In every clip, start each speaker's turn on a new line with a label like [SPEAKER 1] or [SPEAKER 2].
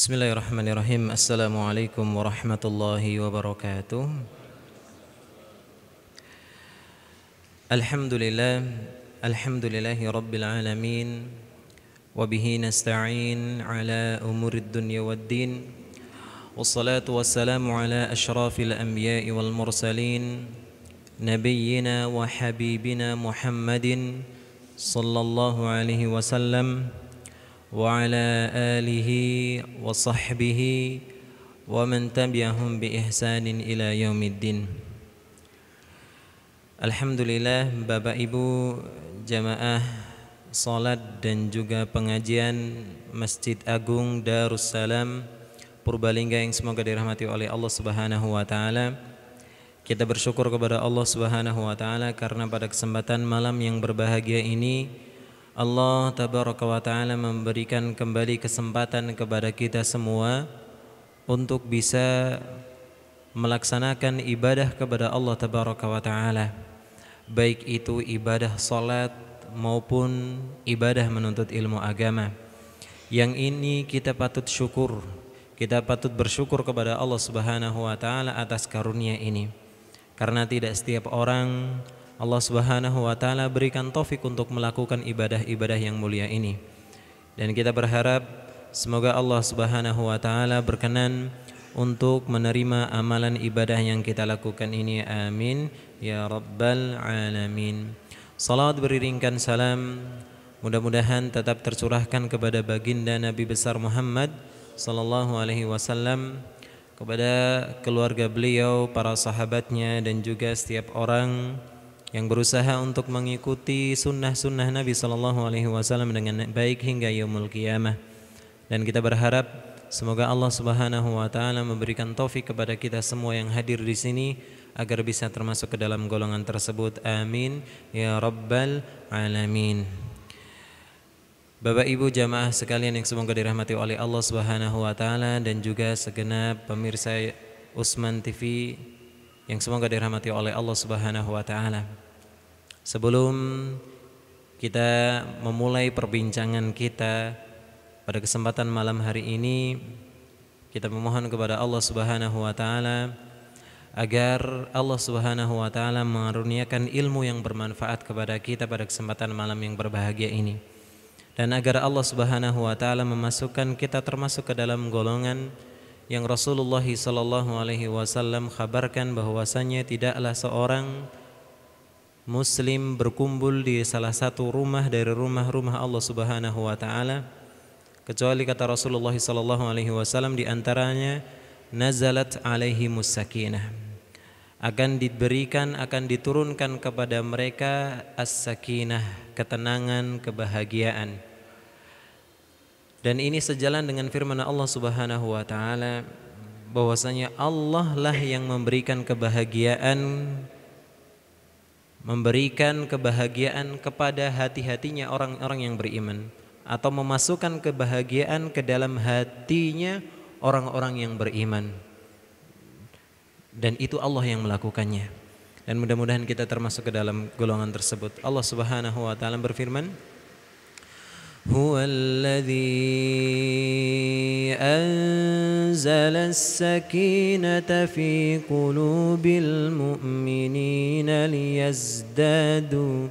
[SPEAKER 1] Bismillahirrahmanirrahim. Assalamualaikum warahmatullahi wabarakatuh. Alhamdulillah, alhamdulillahi rabbil alamin. Wa bihi nasta'in ala umurid dunya wad din. Wassalatu wassalamu ala asyrafil anbiya'i wal mursalin. Nabiyyina wa habibina Muhammadin sallallahu alaihi wasallam. وعلى آله وصحبه ومن تبعهم بإحسان إلى يوم الدين Alhamdulillah Bapak Ibu jamaah salat dan juga pengajian Masjid Agung Darussalam Purbalingga yang semoga dirahmati oleh Allah Subhanahu wa taala. Kita bersyukur kepada Allah Subhanahu wa taala karena pada kesempatan malam yang berbahagia ini Allah tabaraka wa taala memberikan kembali kesempatan kepada kita semua untuk bisa melaksanakan ibadah kepada Allah tabaraka wa taala baik itu ibadah salat maupun ibadah menuntut ilmu agama yang ini kita patut syukur kita patut bersyukur kepada Allah Subhanahu wa taala atas karunia ini karena tidak setiap orang Allah Subhanahu wa taala berikan taufik untuk melakukan ibadah-ibadah yang mulia ini. Dan kita berharap semoga Allah Subhanahu wa taala berkenan untuk menerima amalan ibadah yang kita lakukan ini. Amin ya rabbal alamin. Salat beriringkan salam mudah-mudahan tetap tercurahkan kepada baginda Nabi besar Muhammad sallallahu alaihi wasallam kepada keluarga beliau, para sahabatnya dan juga setiap orang yang berusaha untuk mengikuti sunnah-sunnah Nabi Shallallahu Alaihi Wasallam dengan baik hingga yaumul kiamah. Dan kita berharap semoga Allah Subhanahu Wa Taala memberikan taufik kepada kita semua yang hadir di sini agar bisa termasuk ke dalam golongan tersebut. Amin ya rabbal alamin. Bapak Ibu jamaah sekalian yang semoga dirahmati oleh Allah Subhanahu wa taala dan juga segenap pemirsa Usman TV yang semoga dirahmati oleh Allah Subhanahu wa taala. Sebelum kita memulai perbincangan kita pada kesempatan malam hari ini, kita memohon kepada Allah Subhanahu wa taala agar Allah Subhanahu wa taala mengaruniakan ilmu yang bermanfaat kepada kita pada kesempatan malam yang berbahagia ini. Dan agar Allah Subhanahu wa taala memasukkan kita termasuk ke dalam golongan yang Rasulullah Shallallahu Alaihi Wasallam kabarkan bahwasannya tidaklah seorang Muslim berkumpul di salah satu rumah dari rumah-rumah Allah Subhanahu Wa Taala kecuali kata Rasulullah Shallallahu Alaihi Wasallam di antaranya nazalat alaihi musakinah akan diberikan akan diturunkan kepada mereka as-sakinah ketenangan kebahagiaan dan ini sejalan dengan firman Allah Subhanahu wa taala bahwasanya Allah lah yang memberikan kebahagiaan memberikan kebahagiaan kepada hati-hatinya orang-orang yang beriman atau memasukkan kebahagiaan ke dalam hatinya orang-orang yang beriman. Dan itu Allah yang melakukannya. Dan mudah-mudahan kita termasuk ke dalam golongan tersebut. Allah Subhanahu wa taala berfirman, هو الذي أنزل السكينة في قلوب المؤمنين ليزدادوا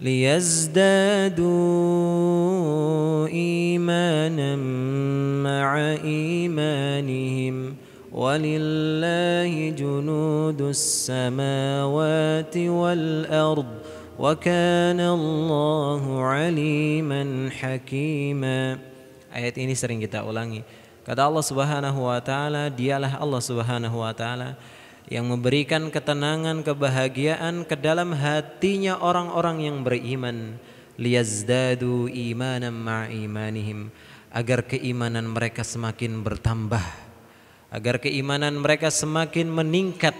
[SPEAKER 1] ليزدادوا إيمانا مع إيمانهم ولله جنود السماوات والأرض وَكَانَ اللَّهُ عَلِيمًا حَكِيمًا Ayat ini sering kita ulangi. Kata Allah Subhanahu wa taala, dialah Allah Subhanahu wa taala yang memberikan ketenangan, kebahagiaan ke dalam hatinya orang-orang yang beriman. Liyazdadu imanan ma'imanihim. Agar keimanan mereka semakin bertambah. Agar keimanan mereka semakin meningkat.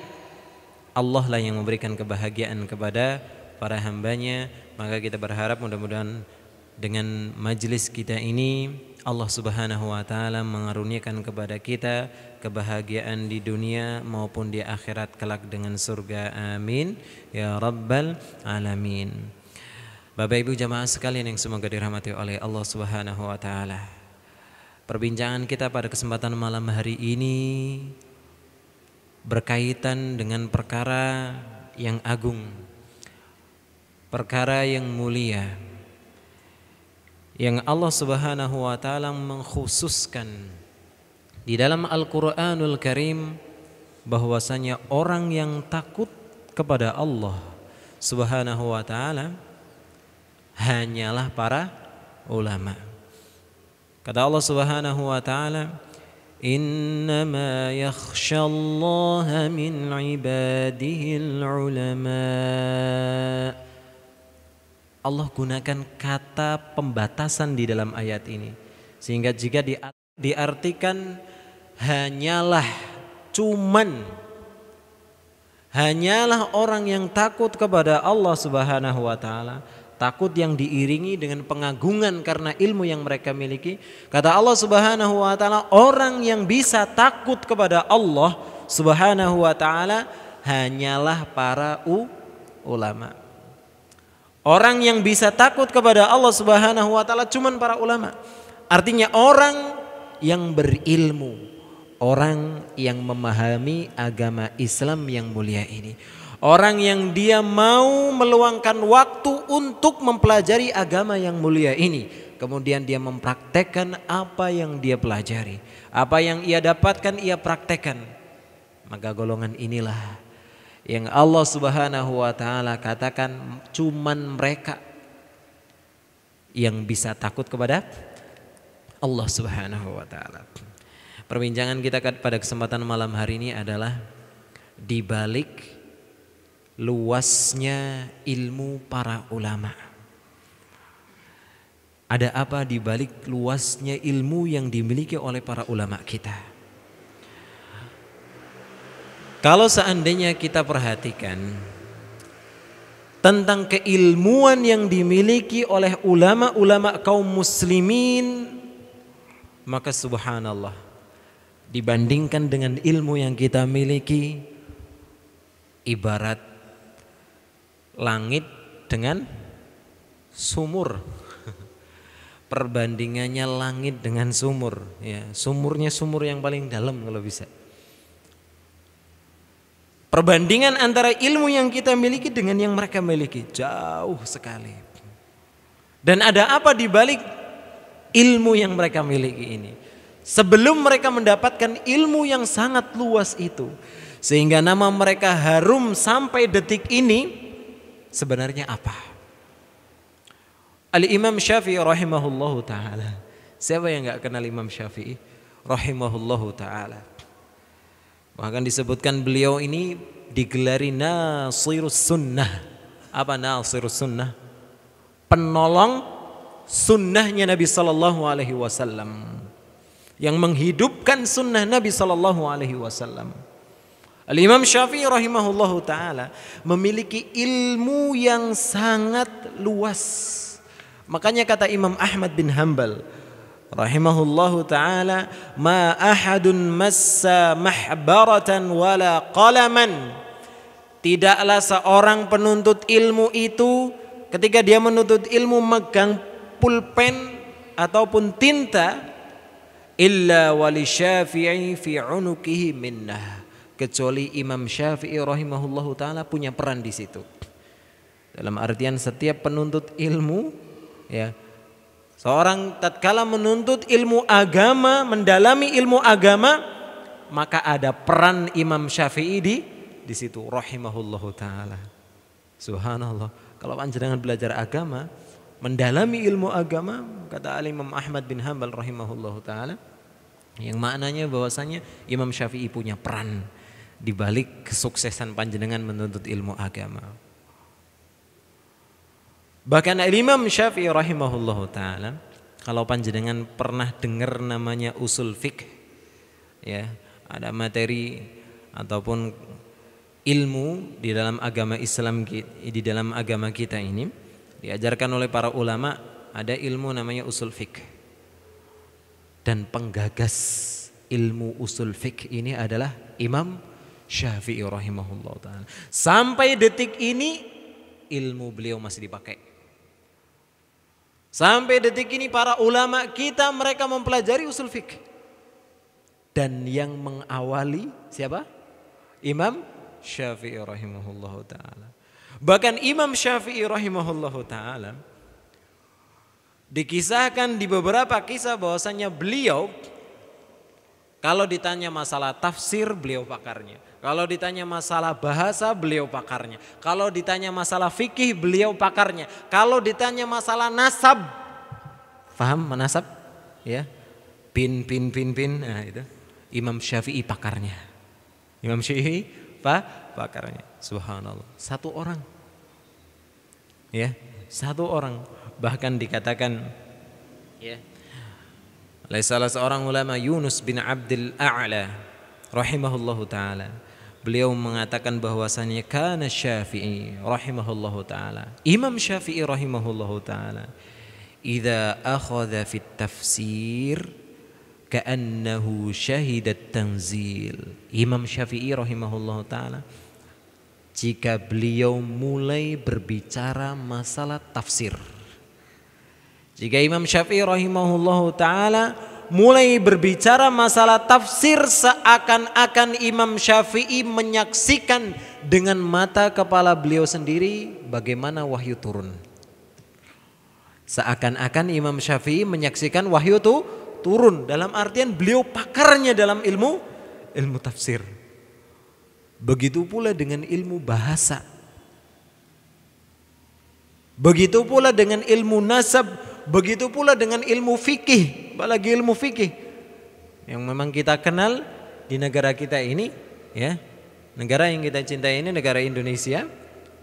[SPEAKER 1] Allah lah yang memberikan kebahagiaan kepada para hambanya maka kita berharap mudah-mudahan dengan majlis kita ini Allah Subhanahu wa taala mengaruniakan kepada kita kebahagiaan di dunia maupun di akhirat kelak dengan surga amin ya rabbal alamin Bapak Ibu jamaah sekalian yang semoga dirahmati oleh Allah Subhanahu wa taala Perbincangan kita pada kesempatan malam hari ini berkaitan dengan perkara yang agung perkara yang mulia yang Allah Subhanahu wa taala mengkhususkan di dalam Al-Qur'anul Karim bahwasanya orang yang takut kepada Allah Subhanahu wa taala hanyalah para ulama. Kata Allah Subhanahu wa taala, "Innama يخشى min 'ibadihi al-'ulama'." Allah gunakan kata pembatasan di dalam ayat ini. Sehingga jika diartikan hanyalah cuman hanyalah orang yang takut kepada Allah Subhanahu wa taala, takut yang diiringi dengan pengagungan karena ilmu yang mereka miliki. Kata Allah Subhanahu wa taala, orang yang bisa takut kepada Allah Subhanahu wa taala hanyalah para ulama. Orang yang bisa takut kepada Allah Subhanahu wa taala cuman para ulama. Artinya orang yang berilmu, orang yang memahami agama Islam yang mulia ini. Orang yang dia mau meluangkan waktu untuk mempelajari agama yang mulia ini. Kemudian dia mempraktekkan apa yang dia pelajari. Apa yang ia dapatkan ia praktekkan. Maka golongan inilah yang Allah Subhanahu wa taala katakan cuman mereka yang bisa takut kepada Allah Subhanahu wa taala. Perbincangan kita pada kesempatan malam hari ini adalah di balik luasnya ilmu para ulama. Ada apa di balik luasnya ilmu yang dimiliki oleh para ulama kita? Kalau seandainya kita perhatikan tentang keilmuan yang dimiliki oleh ulama-ulama kaum muslimin maka subhanallah dibandingkan dengan ilmu yang kita miliki ibarat langit dengan sumur perbandingannya langit dengan sumur ya sumurnya sumur yang paling dalam kalau bisa Perbandingan antara ilmu yang kita miliki dengan yang mereka miliki jauh sekali. Dan ada apa di balik ilmu yang mereka miliki ini? Sebelum mereka mendapatkan ilmu yang sangat luas itu, sehingga nama mereka harum sampai detik ini, sebenarnya apa? Al Imam Syafi'i rahimahullahu taala. Siapa yang nggak kenal Imam Syafi'i rahimahullahu taala? Bahkan disebutkan beliau ini digelari nasirus sunnah. Apa nasirus sunnah? Penolong sunnahnya Nabi Shallallahu Alaihi Wasallam yang menghidupkan sunnah Nabi Shallallahu Alaihi Wasallam. Al Imam Syafi'i rahimahullahu taala memiliki ilmu yang sangat luas. Makanya kata Imam Ahmad bin Hambal, rahimahullahu taala ma ahadun massa mahbaratan wala qalaman tidaklah seorang penuntut ilmu itu ketika dia menuntut ilmu megang pulpen ataupun tinta illa wali syafi'i fi unukihi minnah kecuali Imam Syafi'i rahimahullahu taala punya peran di situ. Dalam artian setiap penuntut ilmu ya Seorang tatkala menuntut ilmu agama, mendalami ilmu agama, maka ada peran Imam Syafi'i di di situ rahimahullahu taala. Subhanallah. Kalau panjenengan belajar agama, mendalami ilmu agama, kata Al Imam Ahmad bin Hambal rahimahullahu taala, yang maknanya bahwasanya Imam Syafi'i punya peran di balik kesuksesan panjenengan menuntut ilmu agama. Bahkan Imam Syafi'i rahimahullah taala kalau panjenengan pernah dengar namanya usul fikih ya, ada materi ataupun ilmu di dalam agama Islam di dalam agama kita ini diajarkan oleh para ulama ada ilmu namanya usul fikih. Dan penggagas ilmu usul fikih ini adalah Imam Syafi'i rahimahullah taala. Sampai detik ini ilmu beliau masih dipakai Sampai detik ini para ulama kita mereka mempelajari usul fikih. Dan yang mengawali siapa? Imam Syafi'i rahimahullahu taala. Bahkan Imam Syafi'i rahimahullahu taala dikisahkan di beberapa kisah bahwasanya beliau kalau ditanya masalah tafsir beliau pakarnya. Kalau ditanya masalah bahasa, beliau pakarnya. Kalau ditanya masalah fikih, beliau pakarnya. Kalau ditanya masalah nasab, paham menasab? Ya, pin, pin, pin, pin. Nah, itu Imam Syafi'i pakarnya. Imam Syafi'i pak, pakarnya. Subhanallah. Satu orang. Ya, satu orang. Bahkan dikatakan, ya. Oleh salah seorang ulama Yunus bin Abdul A'la rahimahullahu taala beliau mengatakan bahwasanya kana Syafi'i rahimahullahu taala. Imam Syafi'i rahimahullahu taala idza akhadha fit tafsir ka'annahu syahidat tanzil. Imam Syafi'i rahimahullahu taala jika beliau mulai berbicara masalah tafsir. Jika Imam Syafi'i rahimahullahu taala mulai berbicara masalah tafsir seakan-akan Imam Syafi'i menyaksikan dengan mata kepala beliau sendiri bagaimana wahyu turun. Seakan-akan Imam Syafi'i menyaksikan wahyu itu turun dalam artian beliau pakarnya dalam ilmu ilmu tafsir. Begitu pula dengan ilmu bahasa. Begitu pula dengan ilmu nasab Begitu pula dengan ilmu fikih, apalagi ilmu fikih yang memang kita kenal di negara kita ini, ya. Negara yang kita cintai ini negara Indonesia.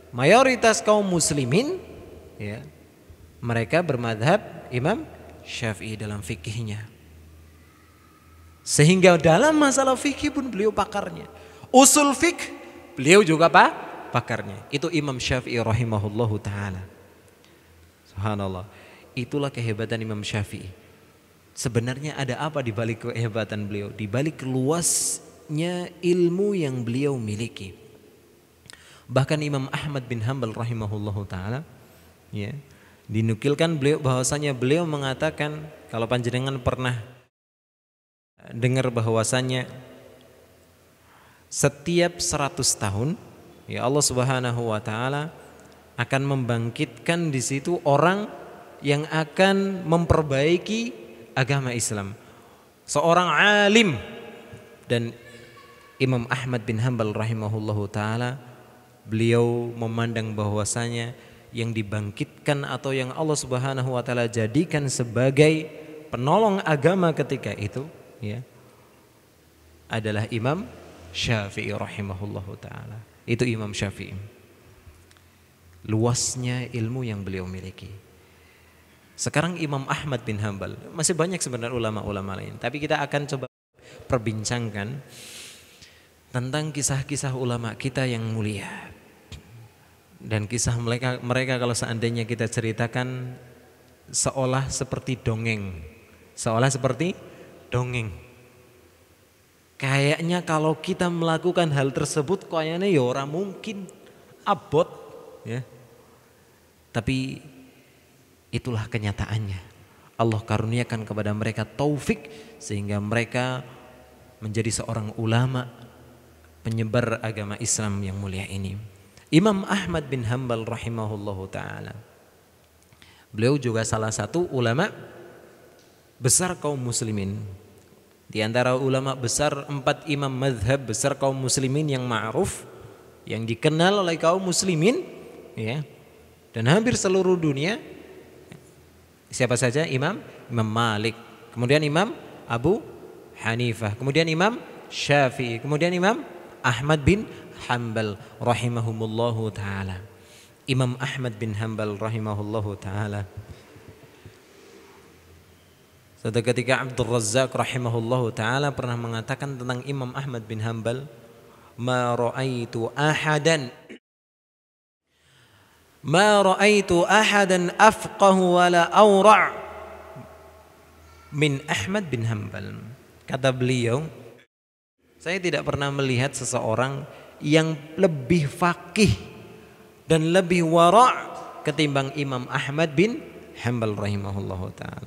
[SPEAKER 1] Mayoritas kaum muslimin ya, mereka bermadhab Imam Syafi'i dalam fikihnya. Sehingga dalam masalah fikih pun beliau pakarnya. Usul fikih beliau juga pak pakarnya. Itu Imam Syafi'i rahimahullahu taala. Subhanallah. Itulah kehebatan Imam Syafi'i. Sebenarnya ada apa di balik kehebatan beliau? Di balik luasnya ilmu yang beliau miliki. Bahkan Imam Ahmad bin Hambal rahimahullahu taala ya, dinukilkan beliau bahwasanya beliau mengatakan kalau panjenengan pernah dengar bahwasanya setiap 100 tahun ya Allah Subhanahu wa taala akan membangkitkan di situ orang yang akan memperbaiki agama Islam. Seorang alim dan Imam Ahmad bin Hambal rahimahullahu taala beliau memandang bahwasanya yang dibangkitkan atau yang Allah Subhanahu wa taala jadikan sebagai penolong agama ketika itu ya adalah Imam Syafi'i rahimahullahu taala. Itu Imam Syafi'i. Luasnya ilmu yang beliau miliki. Sekarang Imam Ahmad bin Hambal, masih banyak sebenarnya ulama-ulama lain, tapi kita akan coba perbincangkan tentang kisah-kisah ulama kita yang mulia. Dan kisah mereka mereka kalau seandainya kita ceritakan seolah seperti dongeng. Seolah seperti dongeng. Kayaknya kalau kita melakukan hal tersebut kayaknya ya orang mungkin abot ya. Tapi Itulah kenyataannya. Allah karuniakan kepada mereka taufik sehingga mereka menjadi seorang ulama penyebar agama Islam yang mulia ini. Imam Ahmad bin Hanbal rahimahullahu taala. Beliau juga salah satu ulama besar kaum muslimin. Di antara ulama besar empat imam madhab besar kaum muslimin yang ma'ruf yang dikenal oleh kaum muslimin ya. Dan hampir seluruh dunia Siapa saja? Imam Imam Malik. Kemudian Imam Abu Hanifah. Kemudian Imam Syafi'i. Kemudian Imam Ahmad bin Hanbal rahimahumullahu taala. Imam Ahmad bin Hanbal rahimahullahu taala. Suatu ketika Abdul Razak rahimahullahu taala pernah mengatakan tentang Imam Ahmad bin Hanbal, "Ma ra'aitu ahadan ما رأيت أحدا أفقه ولا أورع min Ahmad bin Hambal. Kata beliau, saya tidak pernah melihat seseorang yang lebih fakih dan lebih wara' ketimbang Imam Ahmad bin Hanbal rahimahullahu taala.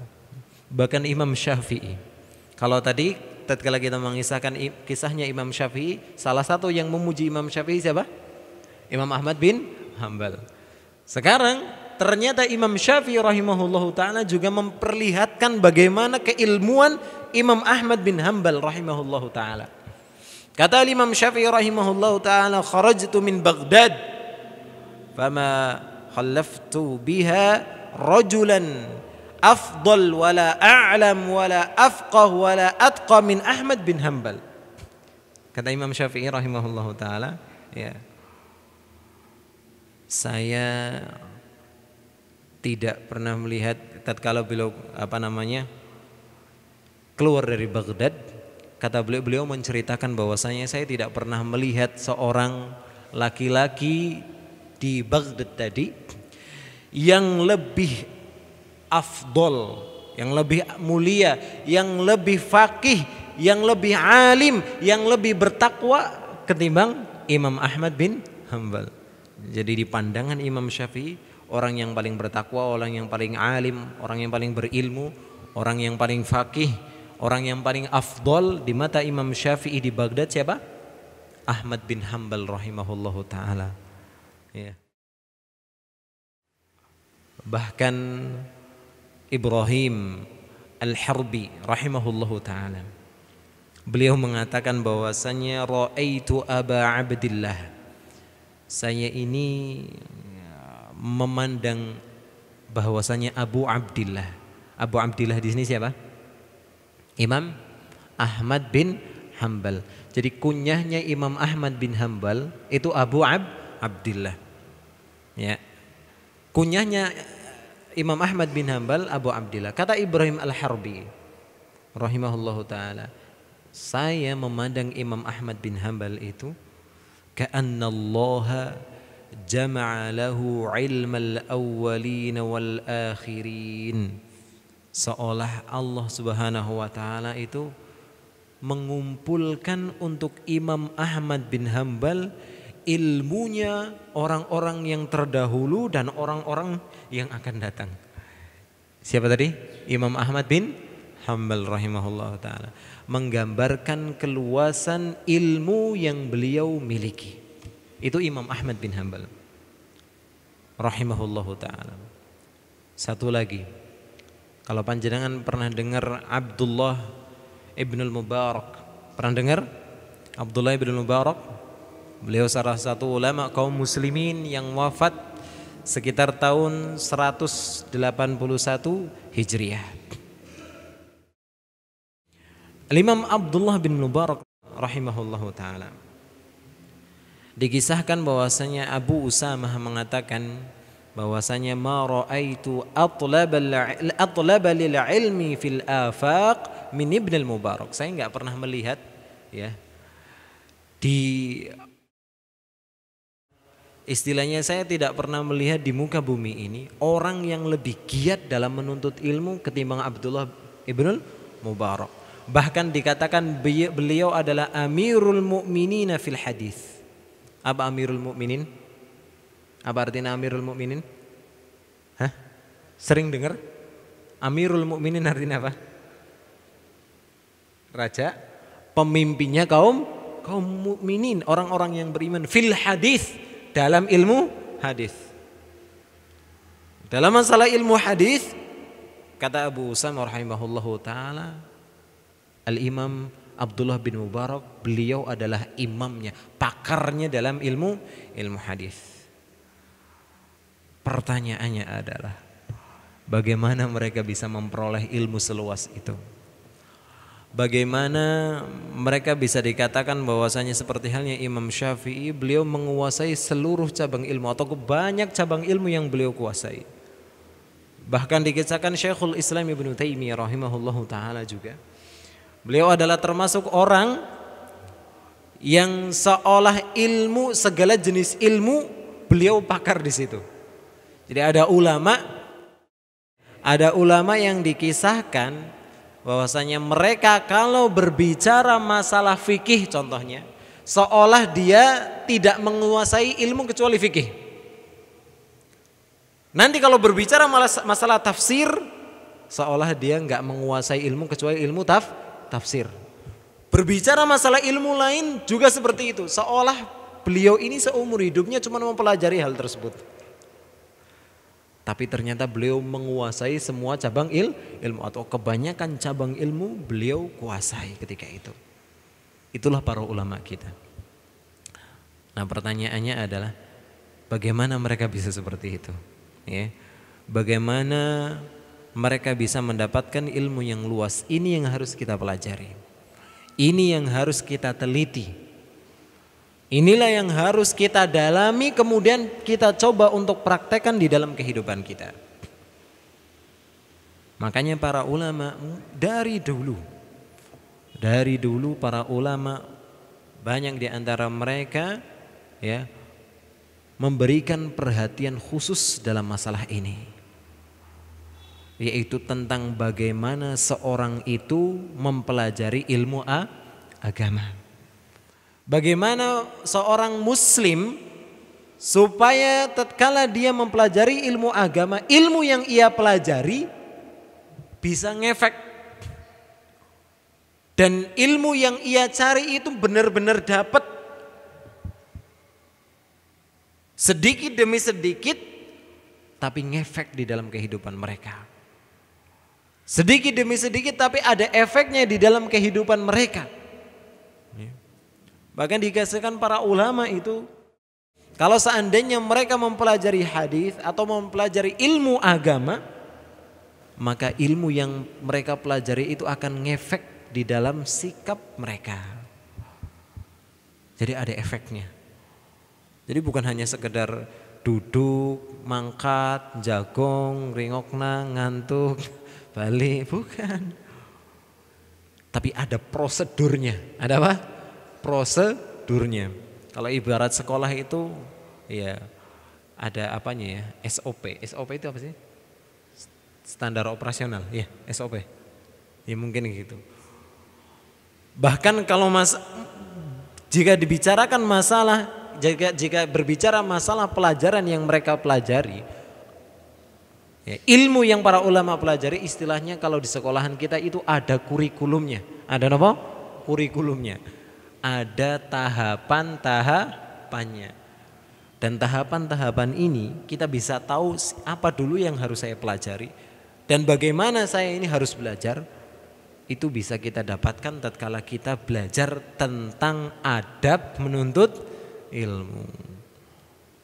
[SPEAKER 1] Bahkan Imam Syafi'i. Kalau tadi tatkala kita mengisahkan kisahnya Imam Syafi'i, salah satu yang memuji Imam Syafi'i siapa? Imam Ahmad bin Hanbal sekarang ternyata Imam Syafi'i rahimahullahu taala juga memperlihatkan bagaimana keilmuan Imam Ahmad bin Hambal rahimahullahu taala. Kata Imam Syafi'i rahimahullahu taala, "Kharajtu min Baghdad fama khallaftu biha rajulan afdal wala a'lam wala afqah wala atqa min Ahmad bin Hambal." Kata Imam Syafi'i rahimahullahu taala, ya saya tidak pernah melihat tatkala beliau apa namanya keluar dari Baghdad kata beliau beliau menceritakan bahwasanya saya tidak pernah melihat seorang laki-laki di Baghdad tadi yang lebih afdol yang lebih mulia yang lebih fakih yang lebih alim yang lebih bertakwa ketimbang Imam Ahmad bin Hambal jadi di pandangan Imam Syafi'i, orang yang paling bertakwa, orang yang paling alim, orang yang paling berilmu, orang yang paling fakih, orang yang paling afdol di mata Imam Syafi'i di Baghdad siapa? Ahmad bin Hambal rahimahullahu taala. Ya. Bahkan Ibrahim Al-Harbi rahimahullahu taala. Beliau mengatakan bahwasanya raaitu Aba Abdillah saya ini ya, memandang bahwasanya Abu Abdillah. Abu Abdillah di sini siapa? Imam Ahmad bin Hambal. Jadi kunyahnya Imam Ahmad bin Hambal itu Abu Ab Abdillah. Ya. Kunyahnya Imam Ahmad bin Hambal Abu Abdillah. Kata Ibrahim Al-Harbi rahimahullahu taala, saya memandang Imam Ahmad bin Hambal itu كأن الله جمع له علم الأولين والآخرين seolah Allah Subhanahu wa taala itu mengumpulkan untuk Imam Ahmad bin Hambal ilmunya orang-orang yang terdahulu dan orang-orang yang akan datang. Siapa tadi? Imam Ahmad bin Hambal rahimahullah taala menggambarkan keluasan ilmu yang beliau miliki. Itu Imam Ahmad bin Hambal rahimahullah taala. Satu lagi, kalau panjenengan pernah dengar Abdullah ibnu Mubarak, pernah dengar Abdullah ibnu Mubarak? Beliau salah satu ulama kaum muslimin yang wafat sekitar tahun 181 Hijriah imam Abdullah bin Mubarak rahimahullahu taala. Dikisahkan bahwasanya Abu Usamah mengatakan bahwasanya ma raaitu al atlaba lil ilmi fil afaq min Ibn al-Mubarak. Saya enggak pernah melihat ya di Istilahnya saya tidak pernah melihat di muka bumi ini orang yang lebih giat dalam menuntut ilmu ketimbang Abdullah al Mubarak Bahkan dikatakan beliau adalah Amirul Mukminin fil hadis. Apa Amirul Mukminin? Apa artinya Amirul Mukminin? Hah? Sering dengar? Amirul Mukminin artinya apa? Raja, pemimpinnya kaum kaum mukminin, orang-orang yang beriman fil hadis dalam ilmu hadis. Dalam masalah ilmu hadis kata Abu Usam rahimahullahu taala Al-Imam Abdullah bin Mubarak, beliau adalah imamnya, pakarnya dalam ilmu ilmu hadis. Pertanyaannya adalah bagaimana mereka bisa memperoleh ilmu seluas itu? Bagaimana mereka bisa dikatakan bahwasanya seperti halnya Imam Syafi'i, beliau menguasai seluruh cabang ilmu atau banyak cabang ilmu yang beliau kuasai. Bahkan dikisahkan Syekhul Islam Ibnu Taimiyah rahimahullahu taala juga Beliau adalah termasuk orang yang seolah ilmu segala jenis ilmu beliau pakar di situ. Jadi ada ulama ada ulama yang dikisahkan bahwasanya mereka kalau berbicara masalah fikih contohnya seolah dia tidak menguasai ilmu kecuali fikih. Nanti kalau berbicara masalah tafsir seolah dia nggak menguasai ilmu kecuali ilmu tafsir tafsir. Berbicara masalah ilmu lain juga seperti itu. Seolah beliau ini seumur hidupnya cuma mempelajari hal tersebut. Tapi ternyata beliau menguasai semua cabang il, ilmu atau kebanyakan cabang ilmu beliau kuasai ketika itu. Itulah para ulama kita. Nah pertanyaannya adalah bagaimana mereka bisa seperti itu? Ya. Bagaimana mereka bisa mendapatkan ilmu yang luas. Ini yang harus kita pelajari. Ini yang harus kita teliti. Inilah yang harus kita dalami kemudian kita coba untuk praktekkan di dalam kehidupan kita. Makanya para ulama dari dulu dari dulu para ulama banyak di antara mereka ya memberikan perhatian khusus dalam masalah ini yaitu tentang bagaimana seorang itu mempelajari ilmu agama. Bagaimana seorang muslim supaya tatkala dia mempelajari ilmu agama, ilmu yang ia pelajari bisa ngefek dan ilmu yang ia cari itu benar-benar dapat sedikit demi sedikit tapi ngefek di dalam kehidupan mereka. Sedikit demi sedikit tapi ada efeknya di dalam kehidupan mereka. Iya. Bahkan dikasihkan para ulama itu kalau seandainya mereka mempelajari hadis atau mempelajari ilmu agama, maka ilmu yang mereka pelajari itu akan ngefek di dalam sikap mereka. Jadi ada efeknya. Jadi bukan hanya sekedar duduk mangkat, jagung, ringokna, ngantuk, balik, bukan. Tapi ada prosedurnya. Ada apa? Prosedurnya. Kalau ibarat sekolah itu ya ada apanya ya? SOP. SOP itu apa sih? Standar operasional, ya, SOP. Ya mungkin gitu. Bahkan kalau mas jika dibicarakan masalah jika, jika berbicara masalah pelajaran yang mereka pelajari, ya, ilmu yang para ulama pelajari istilahnya kalau di sekolahan kita itu ada kurikulumnya. Ada apa? Kurikulumnya. Ada tahapan-tahapannya. Dan tahapan-tahapan ini kita bisa tahu apa dulu yang harus saya pelajari dan bagaimana saya ini harus belajar itu bisa kita dapatkan tatkala kita belajar tentang adab menuntut ilmu.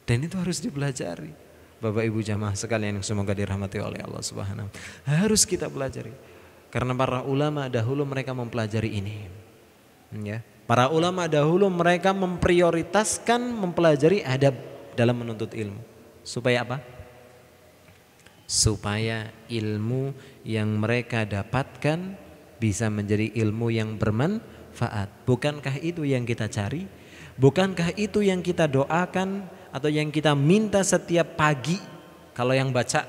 [SPEAKER 1] Dan itu harus dipelajari. Bapak Ibu jamaah sekalian yang semoga dirahmati oleh Allah Subhanahu Harus kita pelajari. Karena para ulama dahulu mereka mempelajari ini. Ya. Para ulama dahulu mereka memprioritaskan mempelajari adab dalam menuntut ilmu. Supaya apa? Supaya ilmu yang mereka dapatkan bisa menjadi ilmu yang bermanfaat. Bukankah itu yang kita cari? Bukankah itu yang kita doakan atau yang kita minta setiap pagi? Kalau yang baca,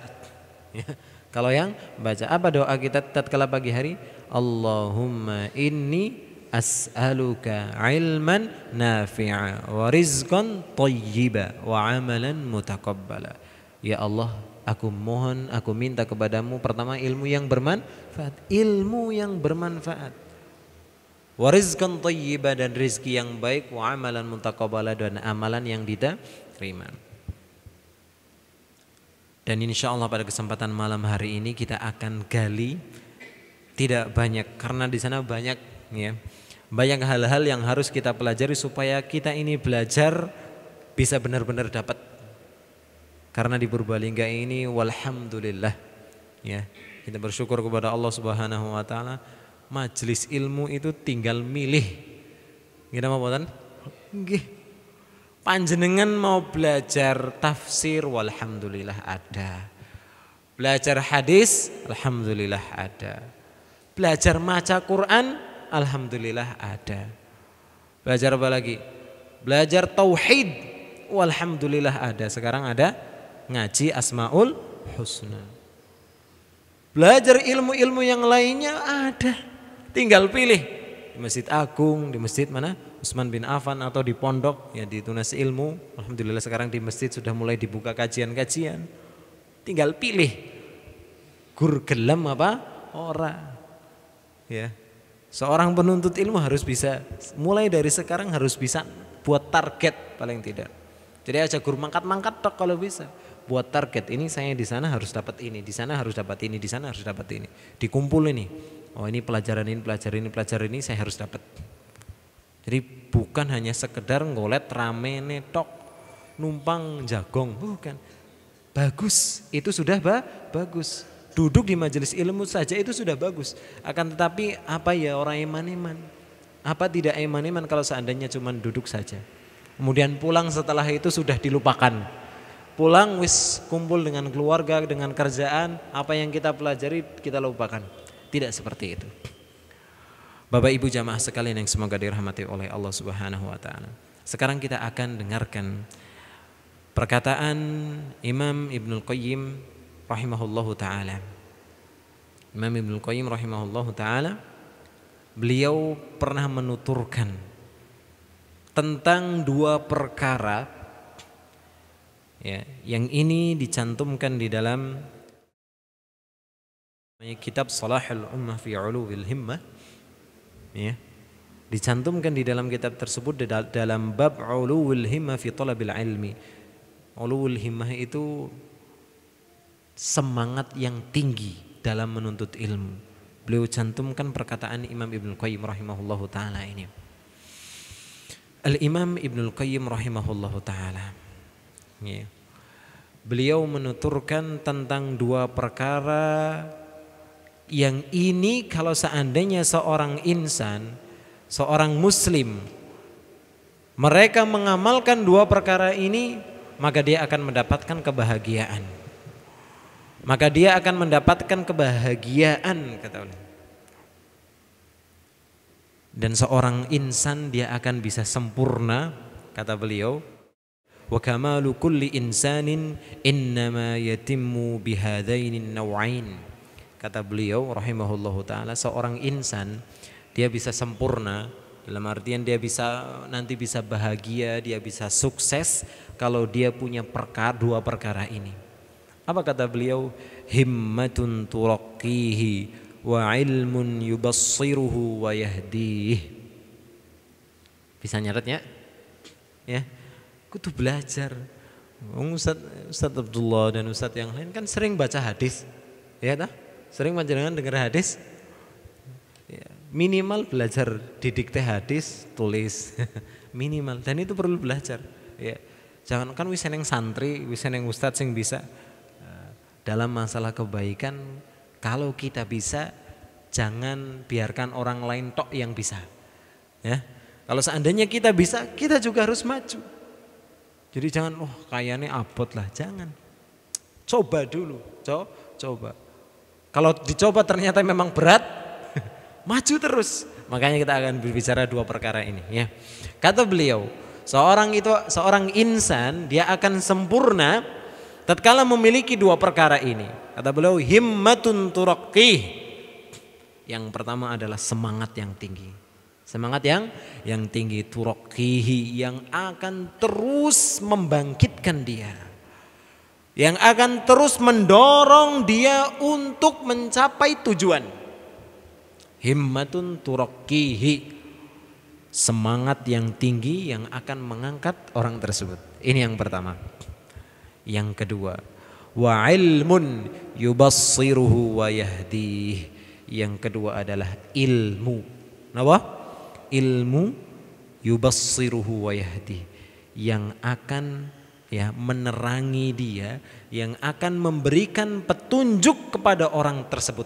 [SPEAKER 1] ya. kalau yang baca apa doa kita tatkala pagi hari? Allahumma inni as'aluka ilman nafi'a wa rizqan thayyiba wa amalan mutakabbala. Ya Allah, aku mohon, aku minta kepadamu pertama ilmu yang bermanfaat, ilmu yang bermanfaat warizkan tayyiba dan rizki yang baik wa amalan mutakabala dan amalan yang diterima dan insya Allah pada kesempatan malam hari ini kita akan gali tidak banyak karena di sana banyak ya banyak hal-hal yang harus kita pelajari supaya kita ini belajar bisa benar-benar dapat karena di Purbalingga ini walhamdulillah ya kita bersyukur kepada Allah Subhanahu wa taala majelis ilmu itu tinggal milih. Gimana mau buatan? Panjenengan mau belajar tafsir walhamdulillah ada. Belajar hadis alhamdulillah ada. Belajar maca Quran alhamdulillah ada. Belajar apa lagi? Belajar tauhid walhamdulillah ada. Sekarang ada ngaji Asmaul Husna. Belajar ilmu-ilmu yang lainnya ada. Tinggal pilih di Masjid Agung, di Masjid mana? Usman bin Affan atau di pondok ya di Tunas Ilmu. Alhamdulillah sekarang di masjid sudah mulai dibuka kajian-kajian. Tinggal pilih gur gelem apa ora. Ya. Seorang penuntut ilmu harus bisa mulai dari sekarang harus bisa buat target paling tidak. Jadi aja gur mangkat-mangkat tok kalau bisa. Buat target ini saya di sana harus dapat ini, di sana harus dapat ini, di sana harus dapat ini. Dikumpul ini oh ini pelajaran ini pelajaran ini pelajaran ini saya harus dapat jadi bukan hanya sekedar ngolet rame netok numpang jagong bukan bagus itu sudah ba bagus duduk di majelis ilmu saja itu sudah bagus akan tetapi apa ya orang iman-iman apa tidak iman-iman kalau seandainya cuma duduk saja kemudian pulang setelah itu sudah dilupakan pulang wis kumpul dengan keluarga dengan kerjaan apa yang kita pelajari kita lupakan tidak seperti itu. Bapak Ibu jamaah sekalian yang semoga dirahmati oleh Allah Subhanahu wa taala. Sekarang kita akan dengarkan perkataan Imam Ibnu Qayyim rahimahullahu taala. Imam Ibnu Qayyim rahimahullahu taala beliau pernah menuturkan tentang dua perkara ya, yang ini dicantumkan di dalam kitab Salahul Ummah fi Ulumil Himmah ya dicantumkan di dalam kitab tersebut di dalam bab Ulumil Himmah fi Talabil Ilmi Ulumil Himmah itu semangat yang tinggi dalam menuntut ilmu beliau cantumkan perkataan Imam Ibnu Qayyim rahimahullahu taala ini Al Imam Ibnu Qayyim rahimahullahu taala ya beliau menuturkan tentang dua perkara yang ini kalau seandainya seorang insan, seorang muslim mereka mengamalkan dua perkara ini, maka dia akan mendapatkan kebahagiaan. Maka dia akan mendapatkan kebahagiaan kata Allah. Dan seorang insan dia akan bisa sempurna kata beliau wa kamalu kulli insanin innama yatimmu bihadainin naw'ain kata beliau rahimahullahu taala seorang insan dia bisa sempurna dalam artian dia bisa nanti bisa bahagia, dia bisa sukses kalau dia punya perkara dua perkara ini. Apa kata beliau? Himmatun turaqihi wa ilmun yubassiruhu wa yahdih. Bisa nyeretnya Ya. ya. Kutu belajar. Ustaz, Ustaz Abdullah dan Ustaz yang lain kan sering baca hadis. Ya tak? Sering panjenengan dengar hadis? Ya, minimal belajar didik teh hadis, tulis. Minimal dan itu perlu belajar. Ya. Jangan kan wisen yang santri, wisen yang ustadz sing bisa eh, dalam masalah kebaikan kalau kita bisa jangan biarkan orang lain tok yang bisa. Ya. Kalau seandainya kita bisa, kita juga harus maju. Jadi jangan, oh kayaknya abot lah, jangan. Coba dulu, co coba. Kalau dicoba ternyata memang berat, maju terus. Makanya kita akan berbicara dua perkara ini ya. Kata beliau, seorang itu seorang insan dia akan sempurna tatkala memiliki dua perkara ini. Kata beliau himmatun turaqih. Yang pertama adalah semangat yang tinggi. Semangat yang yang tinggi turaqihi yang akan terus membangkitkan dia yang akan terus mendorong dia untuk mencapai tujuan. Himmatun turokkihi. Semangat yang tinggi yang akan mengangkat orang tersebut. Ini yang pertama. Yang kedua, wa ilmun yubassiruhu wa yahdih. Yang kedua adalah ilmu. Kenapa? Ilmu yubassiruhu wa yahdih yang akan ya menerangi dia yang akan memberikan petunjuk kepada orang tersebut.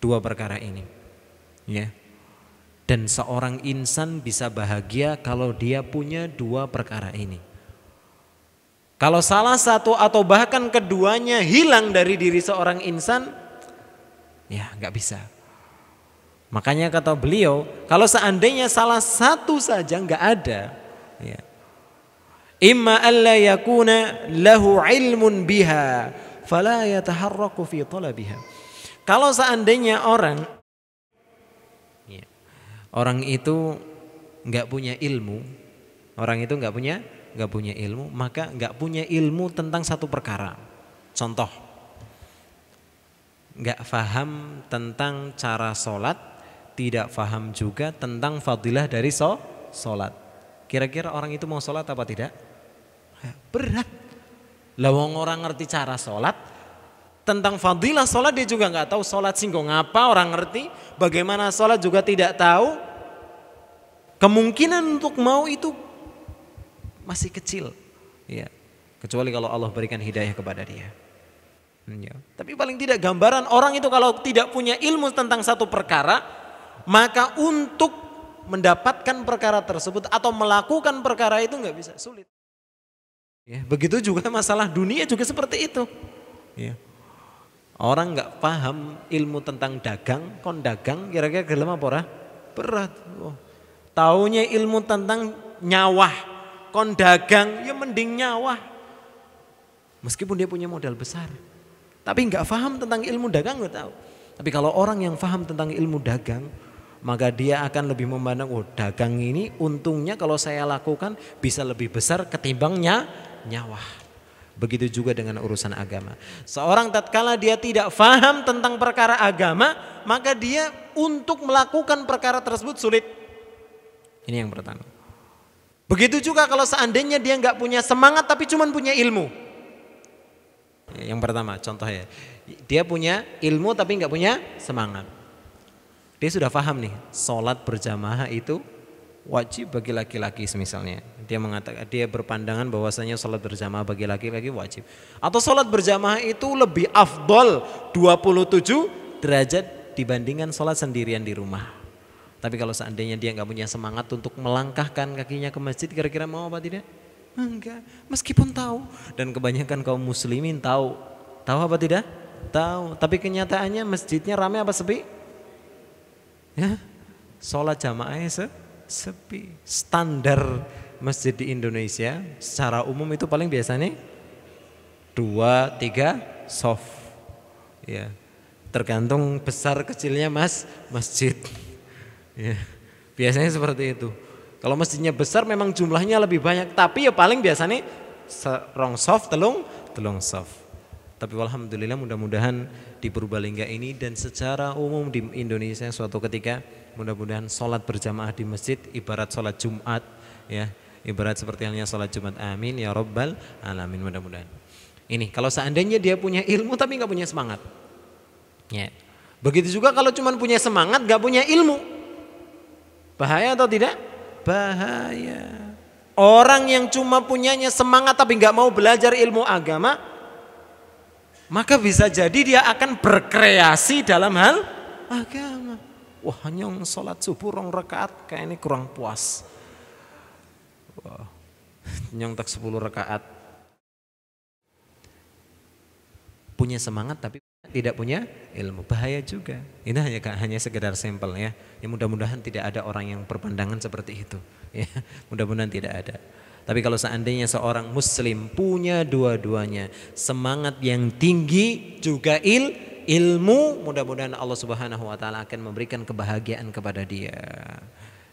[SPEAKER 1] Dua perkara ini. Ya. Dan seorang insan bisa bahagia kalau dia punya dua perkara ini. Kalau salah satu atau bahkan keduanya hilang dari diri seorang insan, ya nggak bisa. Makanya kata beliau, kalau seandainya salah satu saja nggak ada, ya, imma alla yakuna lahu ilmun biha fala yataharraku fi talabiha kalau seandainya orang iya, orang itu nggak punya ilmu orang itu nggak punya nggak punya ilmu maka nggak punya ilmu tentang satu perkara contoh nggak faham tentang cara sholat tidak faham juga tentang fadilah dari so, sholat kira-kira orang itu mau sholat apa tidak Berat. Lah wong orang ngerti cara sholat, tentang fadilah sholat dia juga nggak tahu sholat singgung apa orang ngerti bagaimana sholat juga tidak tahu kemungkinan untuk mau itu masih kecil ya kecuali kalau Allah berikan hidayah kepada dia hmm, ya. tapi paling tidak gambaran orang itu kalau tidak punya ilmu tentang satu perkara maka untuk mendapatkan perkara tersebut atau melakukan perkara itu nggak bisa sulit Ya, begitu juga masalah dunia juga seperti itu. Ya. Orang nggak paham ilmu tentang dagang, kon dagang kira-kira gelem apa ora? Berat. Oh. Taunya ilmu tentang nyawah, kon dagang ya mending nyawah. Meskipun dia punya modal besar, tapi nggak paham tentang ilmu dagang nggak tahu. Tapi kalau orang yang paham tentang ilmu dagang, maka dia akan lebih memandang, oh dagang ini untungnya kalau saya lakukan bisa lebih besar ketimbangnya nyawa. Begitu juga dengan urusan agama. Seorang tatkala dia tidak faham tentang perkara agama, maka dia untuk melakukan perkara tersebut sulit. Ini yang pertama. Begitu juga kalau seandainya dia nggak punya semangat tapi cuma punya ilmu. Yang pertama contohnya, dia punya ilmu tapi nggak punya semangat. Dia sudah paham nih, sholat berjamaah itu wajib bagi laki-laki semisalnya. Dia mengatakan dia berpandangan bahwasanya sholat berjamaah bagi laki-laki wajib. Atau sholat berjamaah itu lebih afdol 27 derajat dibandingkan sholat sendirian di rumah. Tapi kalau seandainya dia nggak punya semangat untuk melangkahkan kakinya ke masjid, kira-kira mau apa tidak? Enggak, meskipun tahu. Dan kebanyakan kaum muslimin tahu. Tahu apa tidak? Tahu. Tapi kenyataannya masjidnya ramai apa sepi? Ya, sholat jamaahnya se sepi. Standar masjid di Indonesia secara umum itu paling biasanya dua tiga soft ya tergantung besar kecilnya mas masjid ya biasanya seperti itu kalau masjidnya besar memang jumlahnya lebih banyak tapi ya paling biasanya rong soft telung telung soft tapi alhamdulillah mudah-mudahan di Purbalingga ini dan secara umum di Indonesia suatu ketika mudah-mudahan sholat berjamaah di masjid ibarat sholat Jumat ya ibarat seperti halnya sholat Jumat. Amin ya robbal alamin mudah-mudahan. Ini kalau seandainya dia punya ilmu tapi nggak punya semangat. Ya. Begitu juga kalau cuma punya semangat nggak punya ilmu. Bahaya atau tidak? Bahaya. Orang yang cuma punyanya semangat tapi nggak mau belajar ilmu agama, maka bisa jadi dia akan berkreasi dalam hal agama. Wah, nyong sholat subuh rong rekat kayak ini kurang puas nyong tak 10 rakaat punya semangat tapi tidak punya ilmu bahaya juga ini hanya hanya sekedar sampel ya ya mudah-mudahan tidak ada orang yang berpandangan seperti itu ya mudah-mudahan tidak ada tapi kalau seandainya seorang muslim punya dua-duanya semangat yang tinggi juga il ilmu mudah-mudahan Allah Subhanahu wa taala akan memberikan kebahagiaan kepada dia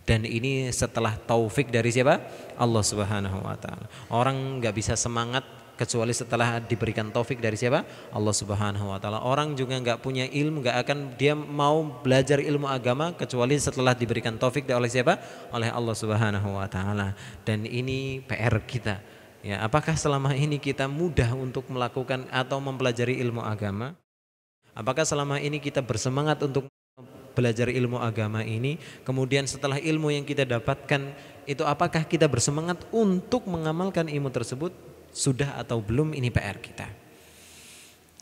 [SPEAKER 1] dan ini setelah taufik dari siapa? Allah Subhanahu wa taala. Orang nggak bisa semangat kecuali setelah diberikan taufik dari siapa? Allah Subhanahu wa taala. Orang juga nggak punya ilmu, nggak akan dia mau belajar ilmu agama kecuali setelah diberikan taufik oleh siapa? Oleh Allah Subhanahu wa taala. Dan ini PR kita. Ya, apakah selama ini kita mudah untuk melakukan atau mempelajari ilmu agama? Apakah selama ini kita bersemangat untuk belajar ilmu agama ini, kemudian setelah ilmu yang kita dapatkan itu apakah kita bersemangat untuk mengamalkan ilmu tersebut sudah atau belum ini PR kita.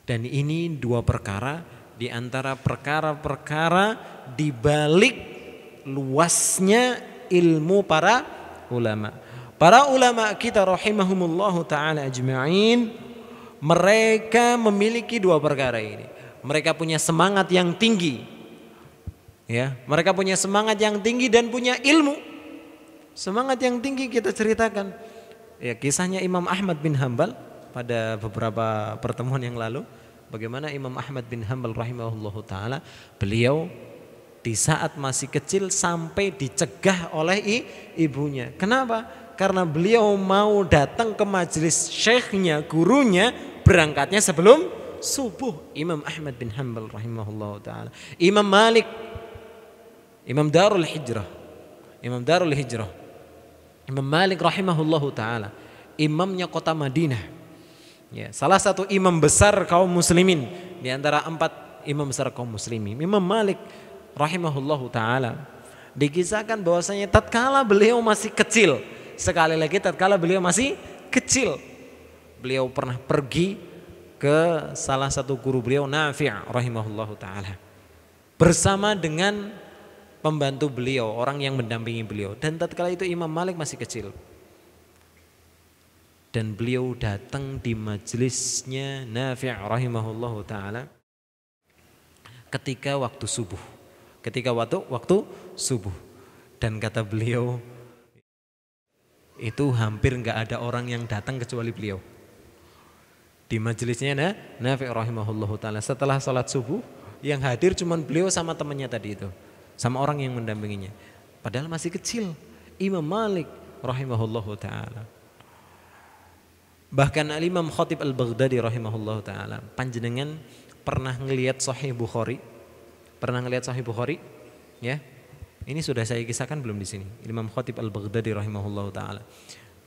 [SPEAKER 1] Dan ini dua perkara di antara perkara-perkara di balik luasnya ilmu para ulama. Para ulama kita rahimahumullahu taala ajma'in mereka memiliki dua perkara ini. Mereka punya semangat yang tinggi Ya, mereka punya semangat yang tinggi dan punya ilmu. Semangat yang tinggi kita ceritakan. Ya, kisahnya Imam Ahmad bin Hambal pada beberapa pertemuan yang lalu bagaimana Imam Ahmad bin Hambal rahimahullah taala beliau di saat masih kecil sampai dicegah oleh i, ibunya. Kenapa? Karena beliau mau datang ke majelis syekhnya, gurunya berangkatnya sebelum subuh Imam Ahmad bin Hanbal rahimahullah taala Imam Malik Imam Darul Hijrah. Imam Darul Hijrah. Imam Malik rahimahullahu taala, imamnya kota Madinah. Ya, salah satu imam besar kaum muslimin di antara empat imam besar kaum muslimin. Imam Malik rahimahullahu taala dikisahkan bahwasanya tatkala beliau masih kecil, sekali lagi tatkala beliau masih kecil, beliau pernah pergi ke salah satu guru beliau Nafi' rahimahullahu taala bersama dengan pembantu beliau, orang yang mendampingi beliau. Dan tatkala itu Imam Malik masih kecil. Dan beliau datang di majelisnya Nafi' rahimahullahu taala ketika waktu subuh. Ketika waktu waktu subuh. Dan kata beliau itu hampir nggak ada orang yang datang kecuali beliau. Di majelisnya nah, Nafi' rahimahullahu taala setelah salat subuh yang hadir cuma beliau sama temannya tadi itu sama orang yang mendampinginya. Padahal masih kecil. Imam Malik rahimahullahu taala. Bahkan Al-Imam Khatib Al-Baghdadi rahimahullahu taala, panjenengan pernah ngelihat Sahih Bukhari? Pernah ngelihat Sahih Bukhari? Ya. Ini sudah saya kisahkan belum di sini. Imam Khatib Al-Baghdadi rahimahullahu taala.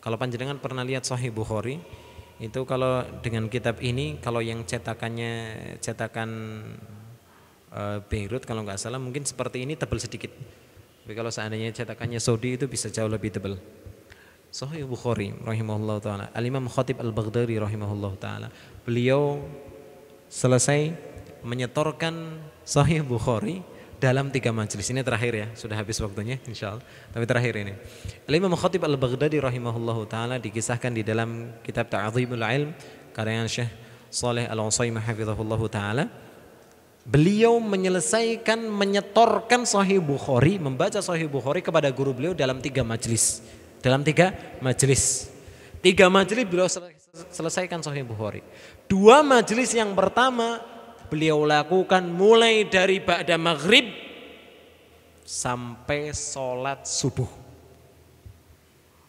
[SPEAKER 1] Kalau panjenengan pernah lihat Sahih Bukhari, itu kalau dengan kitab ini kalau yang cetakannya cetakan Eh, Beirut kalau nggak salah mungkin seperti ini tebal sedikit. Tapi kalau seandainya cetakannya Saudi itu bisa jauh lebih tebal. Sahih Bukhari rahimahullah taala. Al Imam Khatib Al Baghdadi rahimahullah taala. Beliau selesai menyetorkan Sahih Bukhari dalam tiga majelis. Ini terakhir ya, sudah habis waktunya insyaallah. Tapi terakhir ini. Al Imam Khatib Al Baghdadi rahimahullah taala dikisahkan di dalam kitab Ta'zimul Ilm karangan Syekh Saleh Al Utsaimin hafizahullah taala Beliau menyelesaikan, menyetorkan Sahih Bukhari, membaca Sahih Bukhari kepada guru beliau dalam tiga majelis. Dalam tiga majelis. Tiga majelis beliau selesaikan Sahih Bukhari. Dua majelis yang pertama beliau lakukan mulai dari ba'da maghrib sampai sholat subuh.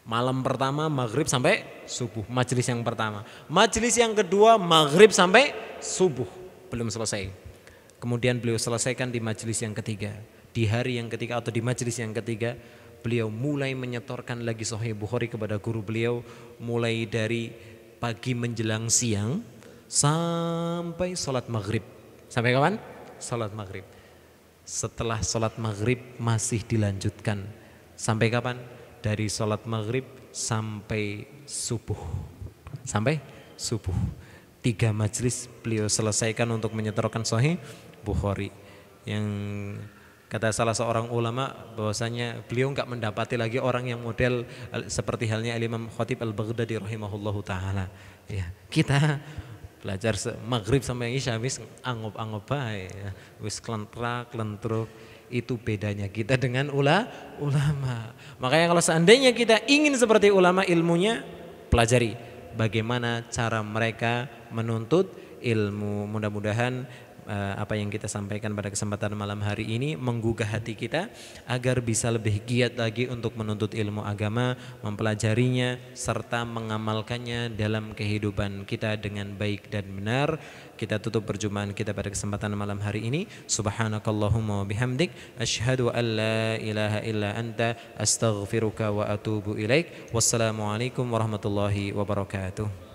[SPEAKER 1] Malam pertama maghrib sampai subuh, majelis yang pertama. Majelis yang kedua maghrib sampai subuh, belum selesai. Kemudian beliau selesaikan di majelis yang ketiga. Di hari yang ketiga atau di majelis yang ketiga, beliau mulai menyetorkan lagi Sahih Bukhari kepada guru beliau mulai dari pagi menjelang siang sampai sholat maghrib. Sampai kapan? Sholat maghrib. Setelah sholat maghrib masih dilanjutkan. Sampai kapan? Dari sholat maghrib sampai subuh. Sampai subuh. Tiga majelis beliau selesaikan untuk menyetorkan sahih Bukhari yang kata salah seorang ulama bahwasanya beliau nggak mendapati lagi orang yang model eh, seperti halnya Al Imam Khatib Al-Baghdadi rahimahullahu taala. Ya, kita belajar maghrib sampai isya wis angop-angop bae ya. wis kelentrak kelentruk itu bedanya kita dengan ula, ulama. Makanya kalau seandainya kita ingin seperti ulama ilmunya pelajari bagaimana cara mereka menuntut ilmu. Mudah-mudahan Eh, apa yang kita sampaikan pada kesempatan malam hari ini menggugah hati kita agar bisa lebih giat lagi untuk menuntut ilmu agama, mempelajarinya serta mengamalkannya dalam kehidupan kita dengan baik dan benar. Kita tutup perjumpaan kita pada kesempatan malam hari ini. Subhanakallahumma bihamdik asyhadu an la ilaha illa anta astaghfiruka wa atubu ilaik. Wassalamualaikum warahmatullahi wabarakatuh.